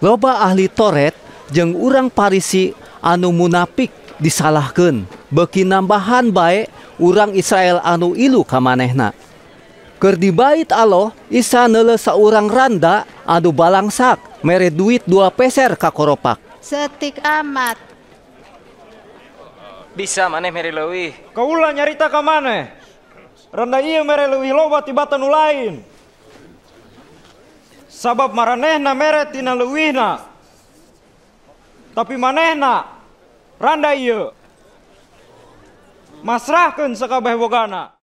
Loba ahli toret jeng urang Parisi anu munapik disalahkan beki nambahan baik urang Israel anu ilu kamanehna. Kerdi bait Allah isa nele seorang randa anu balangsak mere duit dua peser kakoropak. Setik amat. Bisa maneh mere leuwih. Kaula nyarita ka maneh. Randa iya mere leuwih loba tiba batan lain sabab maranehna mere tina leuwihna tapi manehna randa ieu masrahkeun sakabeh bogana